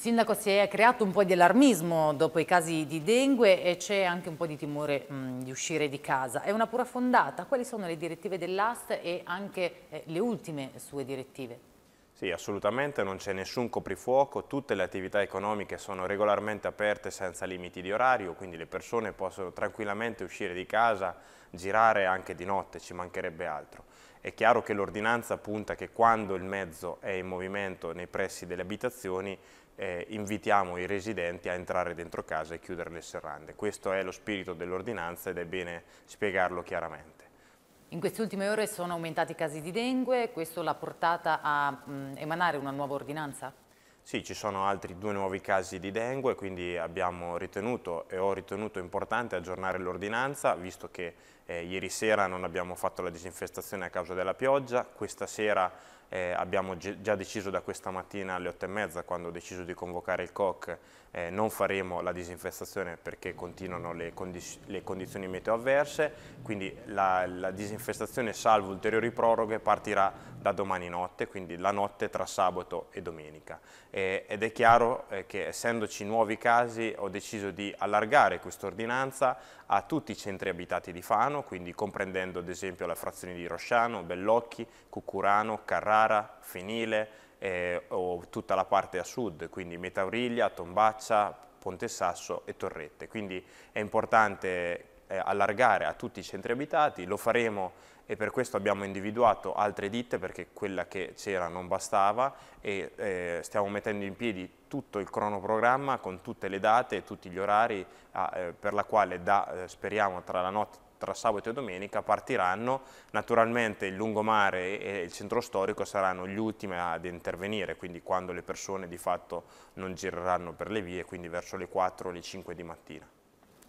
Sindaco, si è creato un po' di allarmismo dopo i casi di dengue e c'è anche un po' di timore mh, mm, di uscire di casa. È una pura fondata? Quali sono le direttive dell'AST e anche eh, le ultime sue direttive? Sì, assolutamente, non c'è nessun coprifuoco, tutte le attività economiche sono regolarmente aperte senza limiti di orario, quindi le persone possono tranquillamente uscire di casa, girare anche di notte, ci mancherebbe altro. È chiaro che l'ordinanza punta che quando il mezzo è in movimento nei pressi delle abitazioni eh, invitiamo i residenti a entrare dentro casa e chiudere le serrande. Questo è lo spirito dell'ordinanza ed è bene spiegarlo chiaramente. In queste ultime ore sono aumentati i casi di dengue, questo l'ha portata a mh, mm, emanare una nuova ordinanza? Sì, ci sono altri due nuovi casi di dengue, quindi abbiamo ritenuto e ho ritenuto importante aggiornare l'ordinanza, visto che eh, ieri sera non abbiamo fatto la disinfestazione a causa della pioggia, questa sera eh, abbiamo già deciso da questa mattina alle 8 e mezza, quando ho deciso di convocare il COC eh, non faremo la disinfestazione perché continuano le, condi le condizioni meteo avverse quindi la, la, disinfestazione salvo ulteriori proroghe partirà da domani notte quindi la notte tra sabato e domenica eh, ed è chiaro eh, che essendoci nuovi casi ho deciso di allargare quest'ordinanza a tutti i centri abitati di Fano Toscano, quindi comprendendo ad esempio la frazione di Rosciano, Bellocchi, Cucurano, Carrara, Fenile eh, o tutta la parte a sud, quindi Metauriglia, Tombaccia, Ponte Sasso e Torrette. Quindi è importante eh, allargare a tutti i centri abitati, lo faremo e per questo abbiamo individuato altre ditte perché quella che c'era non bastava e eh, stiamo mettendo in piedi tutto il cronoprogramma con tutte le date e tutti gli orari a, eh, per la quale da, eh, speriamo tra la notte tra sabato e domenica partiranno, naturalmente il lungomare e il centro storico saranno gli ultimi ad intervenire, quindi quando le persone di fatto non gireranno per le vie, quindi verso le 4 o le 5 di mattina.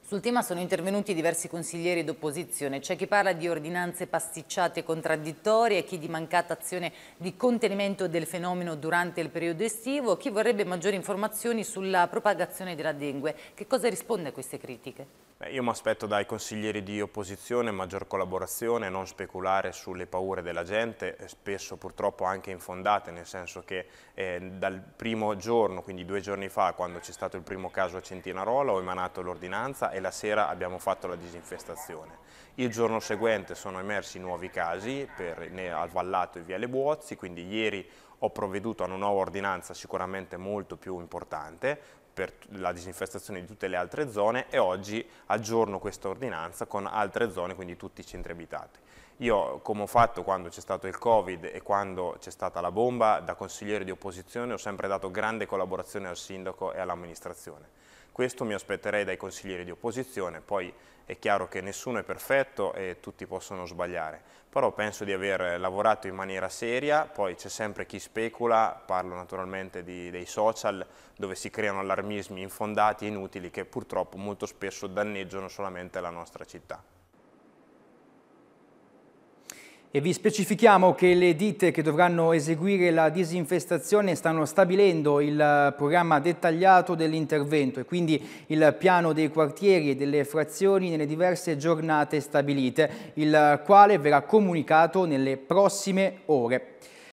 Sul tema sono intervenuti diversi consiglieri d'opposizione, c'è chi parla di ordinanze pasticciate e contraddittorie, chi di mancata azione di contenimento del fenomeno durante il periodo estivo, chi vorrebbe maggiori informazioni sulla propagazione della dengue. Che cosa risponde a queste critiche? Beh, io mi aspetto dai consiglieri di opposizione maggior collaborazione, non speculare sulle paure della gente, eh, spesso purtroppo anche infondate, nel senso che eh, dal primo giorno, quindi due giorni fa, quando c'è stato il primo caso a Centinarola, ho emanato l'ordinanza e la sera abbiamo fatto la disinfestazione. Il giorno seguente sono emersi nuovi casi per, al Vallato e Viale Buozzi, quindi ieri ho provveduto a una nuova ordinanza sicuramente molto più importante per la disinfestazione di tutte le altre zone e oggi aggiorno questa ordinanza con altre zone, quindi tutti i centri abitati. Io, come ho fatto quando c'è stato il Covid e quando c'è stata la bomba, da consigliere di opposizione ho sempre dato grande collaborazione al sindaco e all'amministrazione questo mi aspetterei dai consiglieri di opposizione, poi è chiaro che nessuno è perfetto e tutti possono sbagliare, però penso di aver lavorato in maniera seria, poi c'è sempre chi specula, parlo naturalmente di, dei social, dove si creano allarmismi infondati e inutili che purtroppo molto spesso danneggiano solamente la nostra città e vi specifichiamo che le ditte che dovranno eseguire la disinfestazione stanno stabilendo il eh, programma dettagliato dell'intervento e quindi il piano dei quartieri e delle frazioni nelle diverse giornate stabilite, il eh, quale verrà comunicato nelle prossime ore.